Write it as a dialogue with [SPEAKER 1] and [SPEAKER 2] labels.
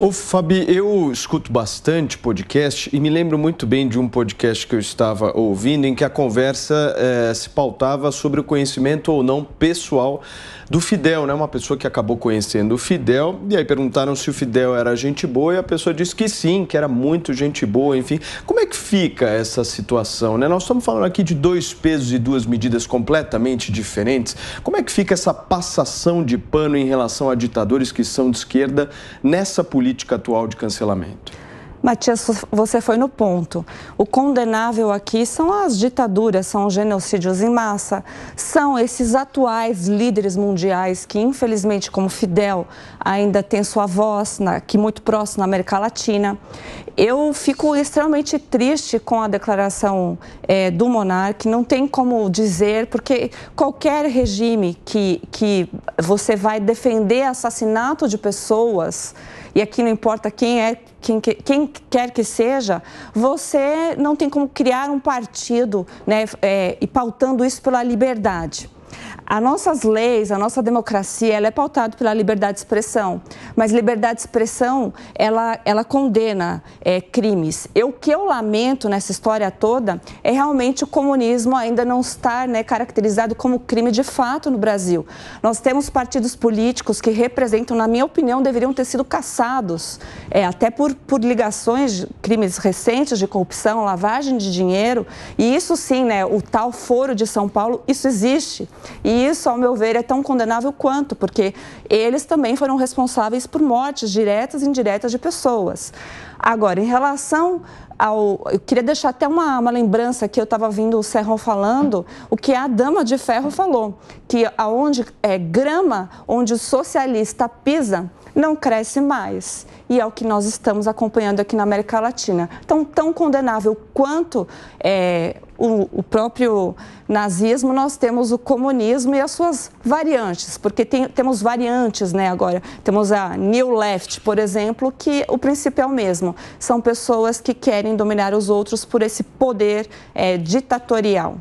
[SPEAKER 1] Ô Fabi, eu escuto bastante podcast e me lembro muito bem de um podcast que eu estava ouvindo em que a conversa eh, se pautava sobre o conhecimento ou não pessoal do Fidel, né? Uma pessoa que acabou conhecendo o Fidel e aí perguntaram se o Fidel era gente boa e a pessoa disse que sim, que era muito gente boa, enfim. Como é que fica essa situação, né? Nós estamos falando aqui de dois pesos e duas medidas completamente diferentes. Como é que fica essa passação de pano em relação a ditadores que são de esquerda nessa política? política atual de cancelamento?
[SPEAKER 2] Matias, você foi no ponto. O condenável aqui são as ditaduras, são os genocídios em massa, são esses atuais líderes mundiais que, infelizmente, como Fidel, ainda tem sua voz, na, que muito próximo na América Latina. Eu fico extremamente triste com a declaração é, do monarca, não tem como dizer, porque qualquer regime que, que você vai defender assassinato de pessoas e aqui não importa quem é, quem, quem quer que seja, você não tem como criar um partido né, é, e pautando isso pela liberdade. As nossas leis, a nossa democracia, ela é pautada pela liberdade de expressão, mas liberdade de expressão, ela, ela condena é, crimes. E o que eu lamento nessa história toda é realmente o comunismo ainda não estar né, caracterizado como crime de fato no Brasil. Nós temos partidos políticos que representam, na minha opinião, deveriam ter sido caçados, é, até por, por ligações, crimes recentes de corrupção, lavagem de dinheiro, e isso sim, né, o tal foro de São Paulo, isso existe. E isso, ao meu ver, é tão condenável quanto, porque eles também foram responsáveis por mortes diretas e indiretas de pessoas. Agora, em relação ao. Eu queria deixar até uma, uma lembrança que eu estava vindo o Serrão falando, o que a dama de ferro falou: que aonde é grama, onde o socialista pisa, não cresce mais. E é o que nós estamos acompanhando aqui na América Latina. Então, tão condenável quanto é, o, o, próprio nazismo, nós temos o comunismo e as suas variantes, porque tem, temos variantes né, agora. Temos a New Left, por exemplo, que o princípio é o mesmo. São pessoas que querem dominar os outros por esse poder é, ditatorial.